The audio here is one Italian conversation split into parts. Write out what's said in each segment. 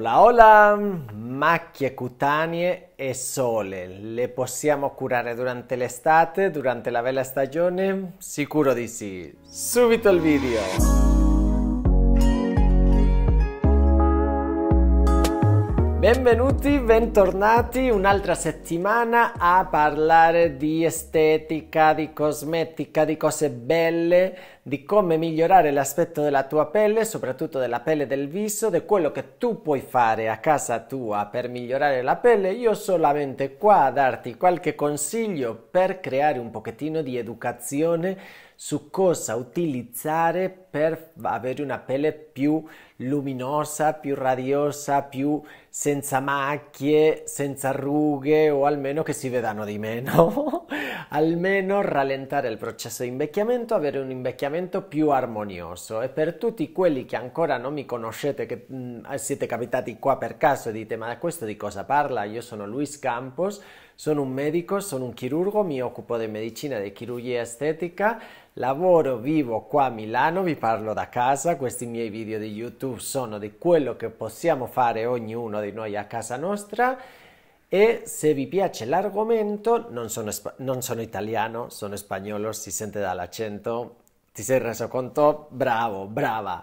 Hola, hola! Macchie cutanee e sole. Le possiamo curare durante l'estate, durante la bella stagione? Sicuro di sì. Subito il video! Benvenuti, bentornati un'altra settimana a parlare di estetica, di cosmetica, di cose belle, di come migliorare l'aspetto della tua pelle, soprattutto della pelle del viso, di quello che tu puoi fare a casa tua per migliorare la pelle. Io solamente qua a darti qualche consiglio per creare un pochettino di educazione su cosa utilizzare per avere una pelle più luminosa, più radiosa, più senza macchie, senza rughe o almeno che si vedano di meno. almeno rallentare il processo di invecchiamento, avere un invecchiamento più armonioso. E per tutti quelli che ancora non mi conoscete, che mh, mm, siete capitati qua per caso e dite ma questo di cosa parla? Io sono Luis Campos sono un medico, sono un chirurgo, mi occupo di medicina di chirurgia estetica, lavoro, vivo qua a Milano, vi parlo da casa, questi miei video di YouTube sono di quello che possiamo fare ognuno di noi a casa nostra e se vi piace l'argomento, non sono, non sono italiano, sono spagnolo, si sente dall'accento, ti sei reso conto? Bravo, brava!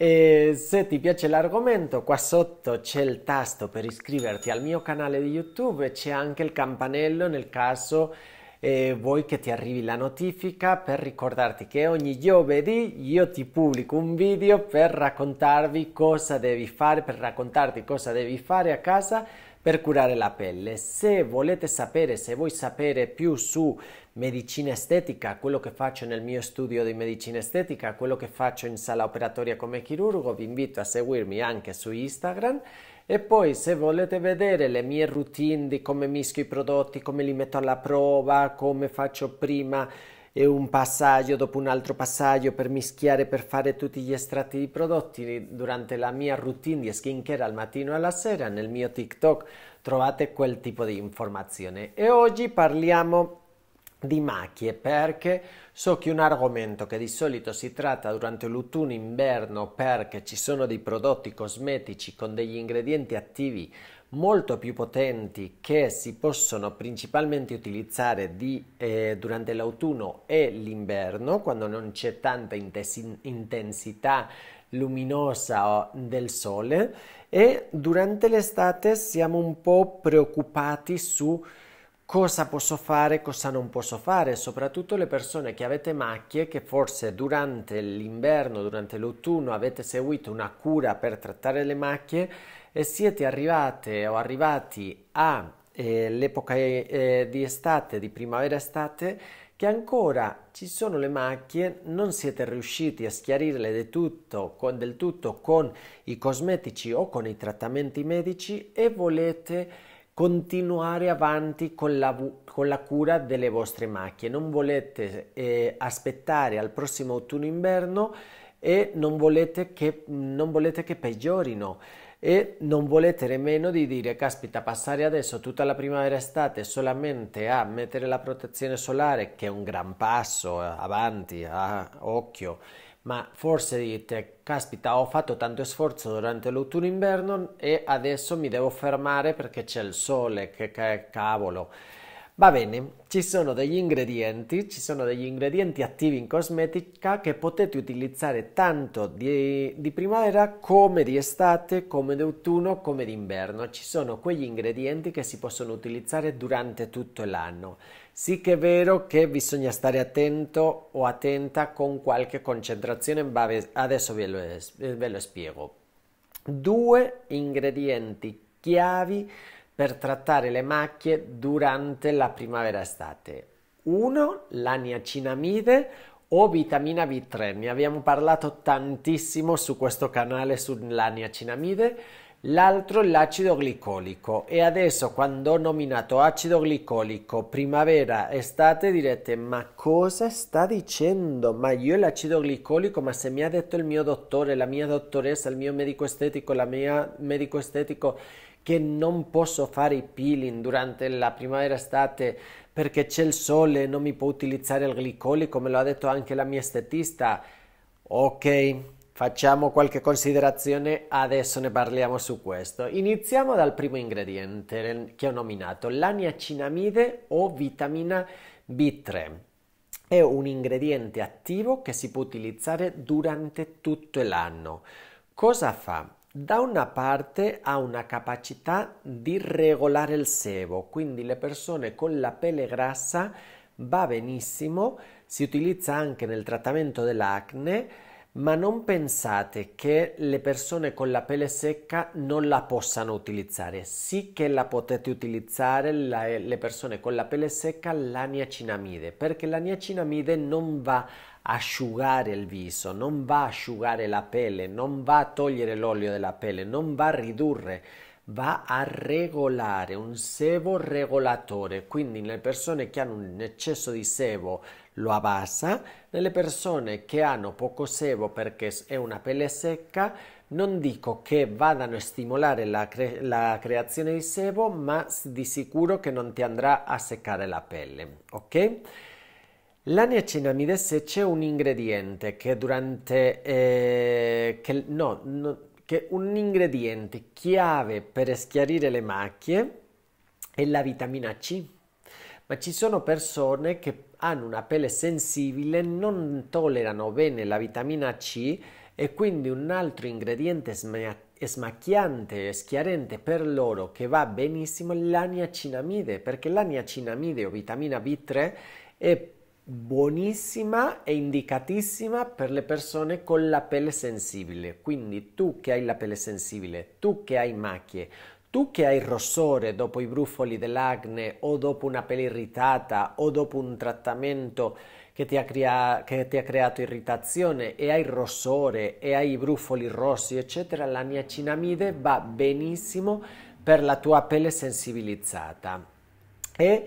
E se ti piace l'argomento, qua sotto c'è il tasto per iscriverti al mio canale di YouTube e c'è anche il campanello nel caso eh, vuoi che ti arrivi la notifica per ricordarti che ogni giovedì io ti pubblico un video per raccontarvi cosa devi fare, per raccontarti cosa devi fare a casa per curare la pelle. Se volete sapere, se vuoi sapere più su medicina estetica, quello che faccio nel mio studio di medicina estetica, quello che faccio in sala operatoria come chirurgo, vi invito a seguirmi anche su Instagram. E poi se volete vedere le mie routine di come mischio i prodotti, come li metto alla prova, come faccio prima e un passaggio dopo un altro passaggio per mischiare, per fare tutti gli estratti di prodotti durante la mia routine di skincare al mattino e alla sera nel mio TikTok trovate quel tipo di informazione e oggi parliamo di macchie perché so che un argomento che di solito si tratta durante l'autunno inverno perché ci sono dei prodotti cosmetici con degli ingredienti attivi molto più potenti che si possono principalmente utilizzare di, eh, durante l'autunno e l'inverno, quando non c'è tanta intensità luminosa del sole e durante l'estate siamo un po' preoccupati su cosa posso fare, cosa non posso fare, soprattutto le persone che avete macchie, che forse durante l'inverno, durante l'autunno avete seguito una cura per trattare le macchie, e siete arrivate o arrivati all'epoca eh, eh, di estate, di primavera-estate, che ancora ci sono le macchie, non siete riusciti a schiarirle del tutto, con, del tutto con i cosmetici o con i trattamenti medici e volete continuare avanti con la, con la cura delle vostre macchie. Non volete eh, aspettare al prossimo autunno-inverno e non volete che, non volete che peggiorino e non volete nemmeno di dire caspita passare adesso tutta la primavera estate solamente a mettere la protezione solare che è un gran passo eh, avanti a occhio ma forse dite caspita ho fatto tanto sforzo durante l'autunno inverno e adesso mi devo fermare perché c'è il sole che, che cavolo Va bene, ci sono degli ingredienti, ci sono degli ingredienti attivi in cosmetica che potete utilizzare tanto di, di primavera come di estate, come d'autunno, come d'inverno. Ci sono quegli ingredienti che si possono utilizzare durante tutto l'anno. Sì che è vero che bisogna stare attento o attenta con qualche concentrazione, ma adesso ve lo, ve lo spiego. Due ingredienti chiavi per trattare le macchie durante la primavera-estate. 1. La niacinamide o vitamina B3. Ne abbiamo parlato tantissimo su questo canale sulla niacinamide. L'altro è l'acido glicolico e adesso quando ho nominato acido glicolico primavera estate direte ma cosa sta dicendo? Ma io l'acido glicolico ma se mi ha detto il mio dottore, la mia dottoressa, il mio medico estetico, la mia medico estetico che non posso fare i peeling durante la primavera-estate perché c'è il sole, e non mi può utilizzare il glicoli come lo ha detto anche la mia estetista. Ok, facciamo qualche considerazione, adesso ne parliamo su questo. Iniziamo dal primo ingrediente che ho nominato, l'aniacinamide o vitamina B3. È un ingrediente attivo che si può utilizzare durante tutto l'anno. Cosa fa? da una parte ha una capacità di regolare il sebo, quindi le persone con la pelle grassa va benissimo, si utilizza anche nel trattamento dell'acne, ma non pensate che le persone con la pelle secca non la possano utilizzare. Sì che la potete utilizzare la, le persone con la pelle secca la niacinamide, perché la niacinamide non va a asciugare il viso, non va a asciugare la pelle, non va a togliere l'olio della pelle, non va a ridurre va a regolare un sebo regolatore quindi le persone che hanno un eccesso di sebo lo abbassa, nelle persone che hanno poco sebo perché è una pelle secca, non dico che vadano a stimolare la, cre la, creazione di sebo, ma di sicuro che non ti andrà a seccare la pelle, ok? La niacinamide C c'è un ingrediente che durante... Eh, che, no, no, che un ingrediente chiave per schiarire le macchie è la vitamina C. Ma ci sono persone che hanno una pelle sensibile, non tollerano bene la vitamina C e quindi un altro ingrediente smacchiante e schiarente per loro che va benissimo è l'aniacinamide perché l'aniacinamide o vitamina B3 è buonissima e indicatissima per le persone con la pelle sensibile quindi tu che hai la pelle sensibile tu che hai macchie tu che hai il rossore dopo i brufoli dell'acne o dopo una pelle irritata o dopo un trattamento che ti, crea- che ti, ha creato irritazione e hai il rossore e hai i brufoli rossi, eccetera, la niacinamide va benissimo per la tua pelle sensibilizzata. E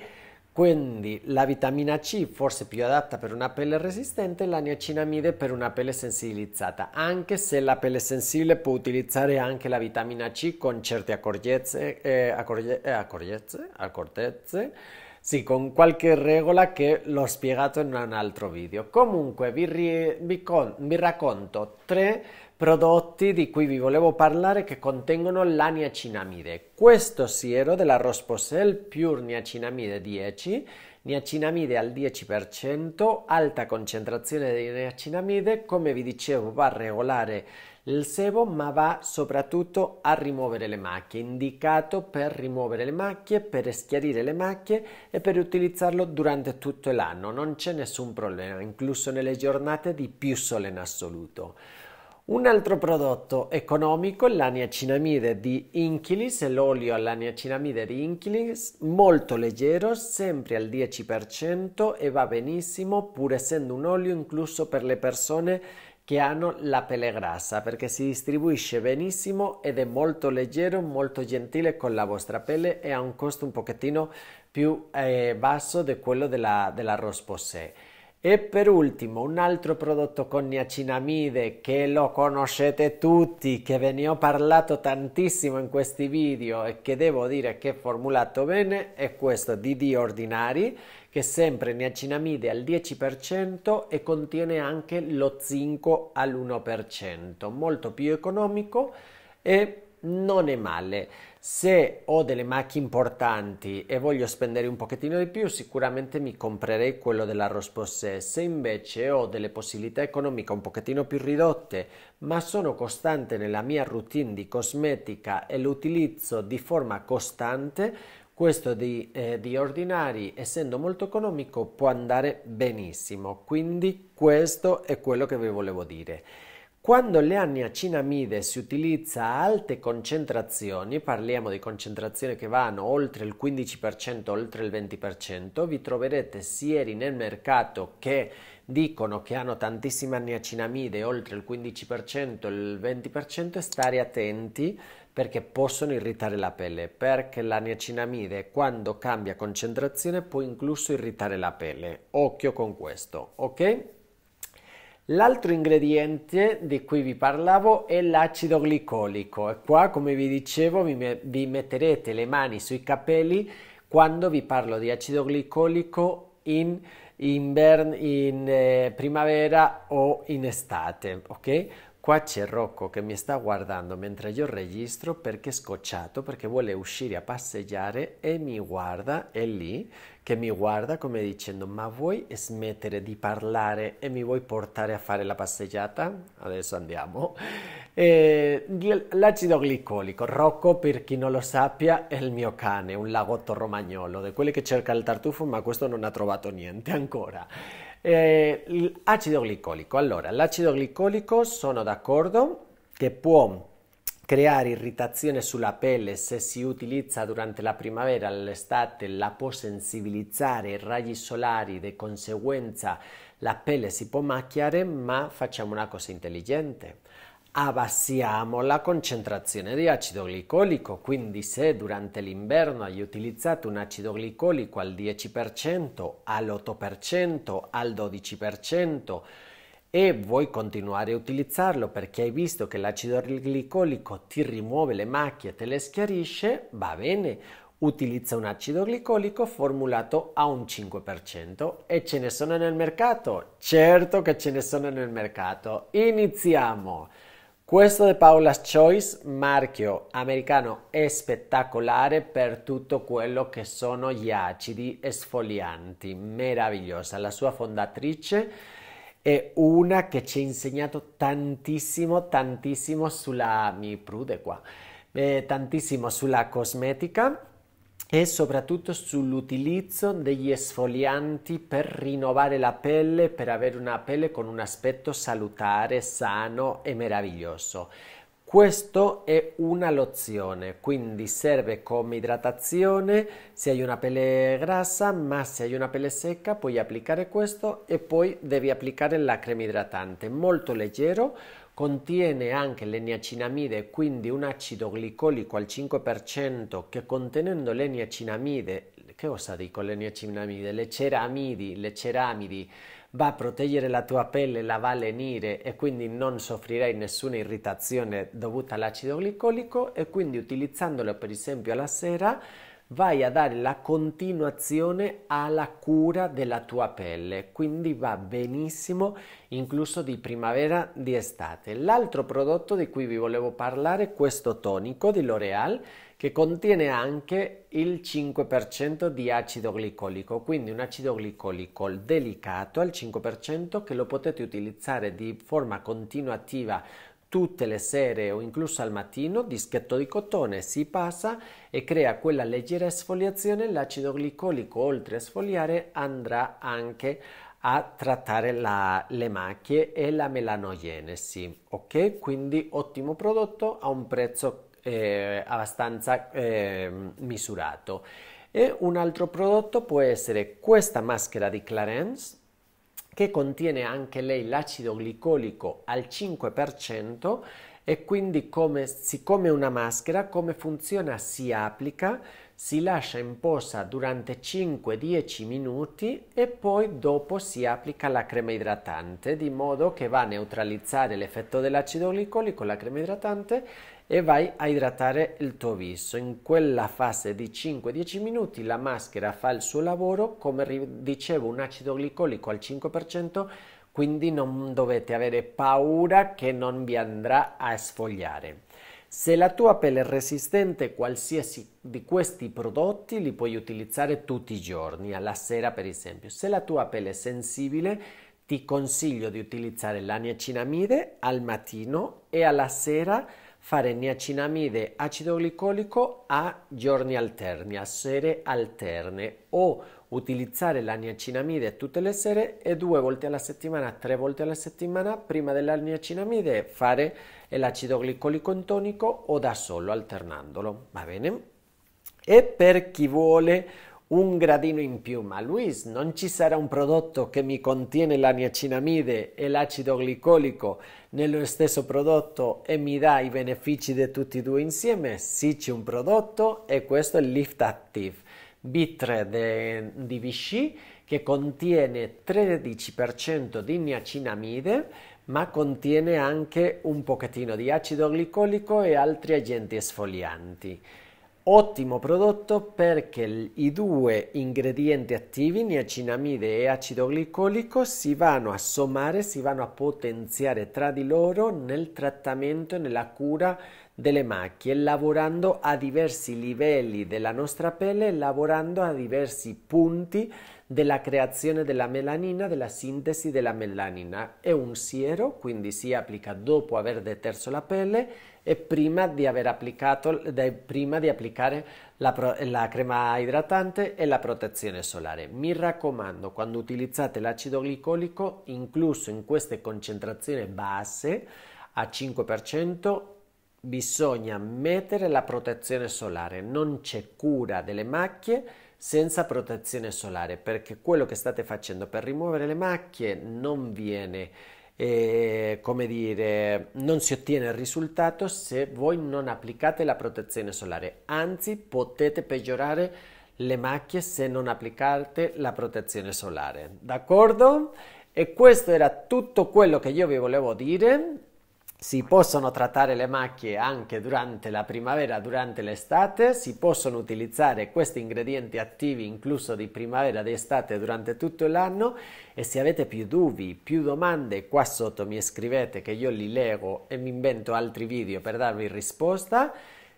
quindi la vitamina C forse più adatta per una pelle resistente, e la niacinamide per una pelle sensibilizzata, anche se la pelle sensibile può utilizzare anche la vitamina C con certe accorgezze, eh, accorge, eh, accorgezze, accortezze, sì, con qualche regola che l'ho spiegato in un altro video. Comunque vi, vi, con, vi racconto tre prodotti di cui vi volevo parlare che contengono la niacinamide. Questo siero della Rosposel Pure niacinamide 10, niacinamide al 10%, alta concentrazione di niacinamide, come vi dicevo va a regolare il sebo ma va soprattutto a rimuovere le macchie, indicato per rimuovere le macchie, per schiarire le macchie e per utilizzarlo durante tutto l'anno, non c'è nessun problema, incluso nelle giornate di più sole in assoluto. Un altro prodotto economico è l'aniacinamide di Inchilis, l'olio all'aniacinamide di Inchilis, molto leggero, sempre al 10% e va benissimo pur essendo un olio incluso per le persone che hanno la pelle grassa perché si distribuisce benissimo ed è molto leggero, molto gentile con la vostra pelle e ha un costo un pochettino più eh, basso di quello della, della Rose e per ultimo un altro prodotto con niacinamide che lo conoscete tutti, che ve ne ho parlato tantissimo in questi video e che devo dire che è formulato bene è questo DD Ordinari che è sempre niacinamide al 10% e contiene anche lo zinco all'1%, molto più economico e non è male. Se ho delle macchie importanti e voglio spendere un pochettino di più, sicuramente mi comprerei quello della Rosposè. Se invece ho delle possibilità economiche un pochettino più ridotte, ma sono costante nella mia routine di cosmetica e l'utilizzo di forma costante, questo di, eh, di ordinari, essendo molto economico, può andare benissimo. Quindi questo è quello che vi volevo dire. Quando l'aniacinamide si utilizza a alte concentrazioni, parliamo di concentrazioni che vanno oltre il 15%, oltre il 20%, vi troverete sieri nel mercato che dicono che hanno tantissima niacinamide, oltre il 15%, il 20%, e stare attenti perché possono irritare la pelle, perché la niacinamide quando cambia concentrazione può incluso irritare la pelle. Occhio con questo, ok? L'altro ingrediente di cui vi parlavo è l'acido glicolico e qua come vi dicevo vi, me vi metterete le mani sui capelli quando vi parlo di acido glicolico in, in, in eh, primavera o in estate, ok? Qua c'è Rocco che mi sta guardando mentre io registro perché è scocciato, perché vuole uscire a passeggiare e mi guarda, è lì, che mi guarda come dicendo ma vuoi smettere di parlare e mi vuoi portare a fare la passeggiata? Adesso andiamo. Eh, l'acido glicolico, Rocco per chi non lo sappia è il mio cane, un lagotto romagnolo, di quelli che cerca il tartufo ma questo non ha trovato niente ancora. Eh, acido glicolico. Allora, l'acido glicolico sono d'accordo che può creare irritazione sulla pelle se si utilizza durante la primavera l'estate, la può sensibilizzare ai raggi solari, di conseguenza la pelle si può macchiare, ma facciamo una cosa intelligente abbassiamo la concentrazione di acido glicolico, quindi se durante l'inverno hai utilizzato un acido glicolico al 10%, all'8%, al 12% e vuoi continuare a utilizzarlo perché hai visto che l'acido glicolico ti rimuove le macchie, e te le schiarisce, va bene, utilizza un acido glicolico formulato a un 5% e ce ne sono nel mercato, certo che ce ne sono nel mercato. Iniziamo! Questo è Paola's Choice, marchio americano spettacolare per tutto quello che sono gli acidi esfolianti, meravigliosa. La sua fondatrice è una che ci ha insegnato tantissimo, tantissimo sulla... mi prude qua, eh, tantissimo sulla cosmetica e soprattutto sull'utilizzo degli esfolianti per rinnovare la pelle, per avere una pelle con un aspetto salutare, sano e meraviglioso. Questo è una lozione, quindi serve come idratazione se hai una pelle grassa, ma se hai una pelle secca puoi applicare questo e poi devi applicare la crema idratante, molto leggero, contiene anche l'eniacinamide, quindi un acido glicolico al 5% che contenendo l'eniacinamide, che cosa dico l'eniacinamide? Le ceramidi, le ceramidi va a proteggere la tua pelle, la va a lenire e quindi non soffrirai nessuna irritazione dovuta all'acido glicolico e quindi utilizzandolo per esempio alla sera vai a dare la continuazione alla cura della tua pelle, quindi va benissimo incluso di primavera, di estate. L'altro prodotto di cui vi volevo parlare è questo tonico di L'Oreal che contiene anche il 5% di acido glicolico, quindi un acido glicolico delicato al 5% che lo potete utilizzare di forma continuativa tutte le sere o incluso al mattino dischetto di cotone si passa e crea quella leggera esfoliazione l'acido glicolico oltre a sfogliare andrà anche a trattare la, le macchie e la melanogenesi ok quindi ottimo prodotto a un prezzo eh, abbastanza eh, misurato e un altro prodotto può essere questa maschera di Clarence che contiene anche lei l'acido glicolico al 5% e quindi come, siccome una maschera come funziona si applica si lascia in posa durante 5-10 minuti e poi dopo si applica la crema idratante di modo che va a neutralizzare l'effetto dell'acido glicolico la crema idratante e vai a idratare il tuo viso. In quella fase di 5-10 minuti la maschera fa il suo lavoro, come dicevo un acido glicolico al 5%, quindi non dovete avere paura che non vi andrà a sfogliare. Se la tua pelle è resistente a qualsiasi di questi prodotti li puoi utilizzare tutti i giorni, alla sera per esempio. Se la tua pelle è sensibile ti consiglio di utilizzare l'aniacinamide al mattino e alla sera fare niacinamide acido glicolico a giorni alterni, a sere alterne o utilizzare la niacinamide tutte le sere e due volte alla settimana, tre volte alla settimana prima della niacinamide fare l'acido glicolico in tonico o da solo alternandolo, va bene? E per chi vuole un gradino in più, ma Luis, non ci sarà un prodotto che mi contiene la niacinamide e l'acido glicolico nello stesso prodotto e mi dà i benefici di tutti e due insieme? Sì, c'è un prodotto e questo è il Lift Active B3 di Vichy che contiene 13% di niacinamide ma contiene anche un pochettino di acido glicolico e altri agenti esfolianti. Ottimo prodotto perché i due ingredienti attivi, niacinamide e acido glicolico, si vanno a sommare, si vanno a potenziare tra di loro nel trattamento e nella cura delle macchie, lavorando a diversi livelli della nostra pelle, lavorando a diversi punti della creazione della melanina, della sintesi della melanina. È un siero, quindi si applica dopo aver deterso la pelle e prima di, prima di applicare la, la crema idratante e la protezione solare. Mi raccomando, quando utilizzate l'acido glicolico, incluso in queste concentrazioni basse a 5%, bisogna mettere la protezione solare, non c'è cura delle macchie senza protezione solare perché quello che state facendo per rimuovere le macchie non viene eh, come dire, non si ottiene il risultato se voi non applicate la protezione solare, anzi potete peggiorare le macchie se non applicate la protezione solare, d'accordo? E questo era tutto quello che io vi volevo dire si possono trattare le macchie anche durante la primavera, durante l'estate, si possono utilizzare questi ingredienti attivi incluso di primavera, di estate durante tutto l'anno e se avete più dubbi, più domande qua sotto mi scrivete che io li leggo e mi invento altri video per darvi risposta.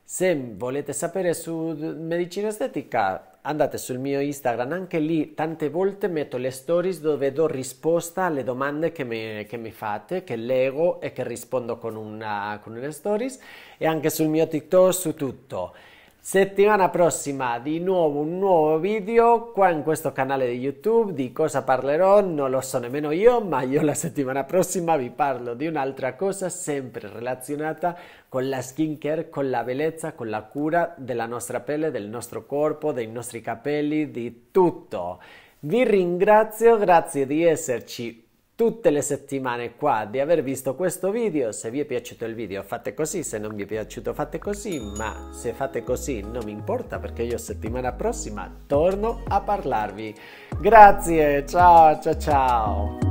Se volete sapere su medicina estetica andate sul mio Instagram, anche lì tante volte metto le stories dove do risposta alle domande che mi, che mi fate, che leggo e che rispondo con, una, con una stories e anche sul mio TikTok, su tutto. Settimana prossima di nuovo un nuovo video qua in questo canale di YouTube, di cosa parlerò non lo so nemmeno io, ma io la settimana prossima vi parlo di un'altra cosa sempre relazionata con la skincare, con la bellezza, con la cura della nostra pelle, del nostro corpo, dei nostri capelli, di tutto. Vi ringrazio, grazie di esserci tutte le settimane qua di aver visto questo video. Se vi è piaciuto il video fate così, se non vi è piaciuto fate così, ma se fate così non mi importa perché io settimana prossima torno a parlarvi. Grazie, ciao ciao ciao!